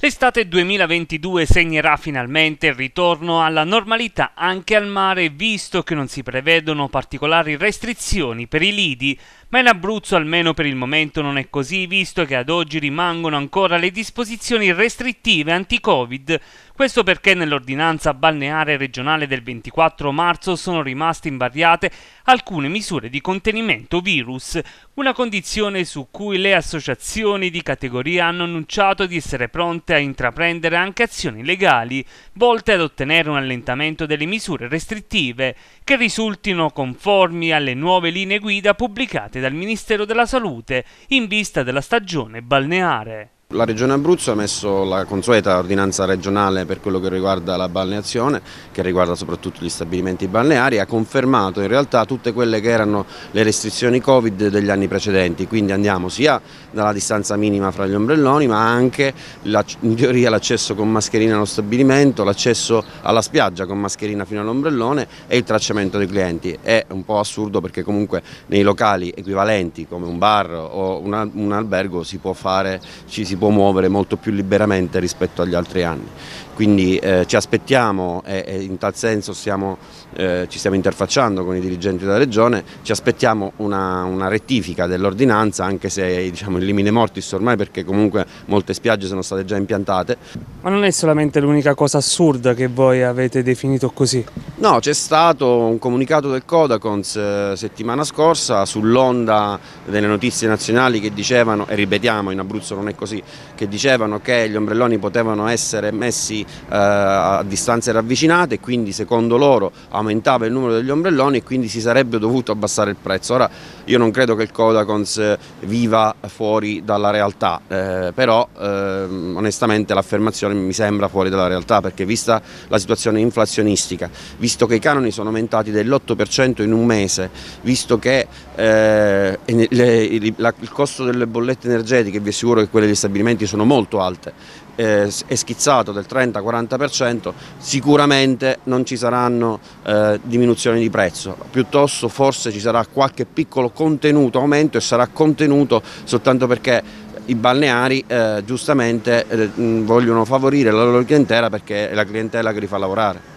L'estate 2022 segnerà finalmente il ritorno alla normalità anche al mare, visto che non si prevedono particolari restrizioni per i lidi, ma in Abruzzo almeno per il momento non è così, visto che ad oggi rimangono ancora le disposizioni restrittive anti-Covid. Questo perché nell'ordinanza balneare regionale del 24 marzo sono rimaste invariate alcune misure di contenimento virus, una condizione su cui le associazioni di categoria hanno annunciato di essere pronte pronte a intraprendere anche azioni legali volte ad ottenere un allentamento delle misure restrittive che risultino conformi alle nuove linee guida pubblicate dal Ministero della Salute in vista della stagione balneare. La Regione Abruzzo ha messo la consueta ordinanza regionale per quello che riguarda la balneazione, che riguarda soprattutto gli stabilimenti balneari, ha confermato in realtà tutte quelle che erano le restrizioni Covid degli anni precedenti, quindi andiamo sia dalla distanza minima fra gli ombrelloni ma anche in teoria l'accesso con mascherina allo stabilimento, l'accesso alla spiaggia con mascherina fino all'ombrellone e il tracciamento dei clienti. È un po' assurdo perché comunque nei locali equivalenti come un bar o un albergo si può fare, ci si può può muovere molto più liberamente rispetto agli altri anni. Quindi eh, ci aspettiamo e, e, in tal senso stiamo, eh, ci stiamo interfacciando con i dirigenti della Regione, ci aspettiamo una, una rettifica dell'ordinanza anche se diciamo, il limite mortis ormai perché comunque molte spiagge sono state già impiantate. Ma non è solamente l'unica cosa assurda che voi avete definito così? No, c'è stato un comunicato del Codacons eh, settimana scorsa sull'onda delle notizie nazionali che dicevano, e ripetiamo in Abruzzo non è così, che dicevano che gli ombrelloni potevano essere messi eh, a distanze ravvicinate e quindi secondo loro aumentava il numero degli ombrelloni e quindi si sarebbe dovuto abbassare il prezzo. Ora io non credo che il Codacons viva fuori dalla realtà, eh, però eh, onestamente l'affermazione mi sembra fuori dalla realtà perché vista la situazione inflazionistica, vista visto che i canoni sono aumentati dell'8% in un mese, visto che eh, le, la, il costo delle bollette energetiche, vi assicuro che quelle degli stabilimenti sono molto alte, eh, è schizzato del 30-40%, sicuramente non ci saranno eh, diminuzioni di prezzo, piuttosto forse ci sarà qualche piccolo contenuto aumento e sarà contenuto soltanto perché i balneari eh, giustamente eh, vogliono favorire la loro clientela perché è la clientela che li fa lavorare.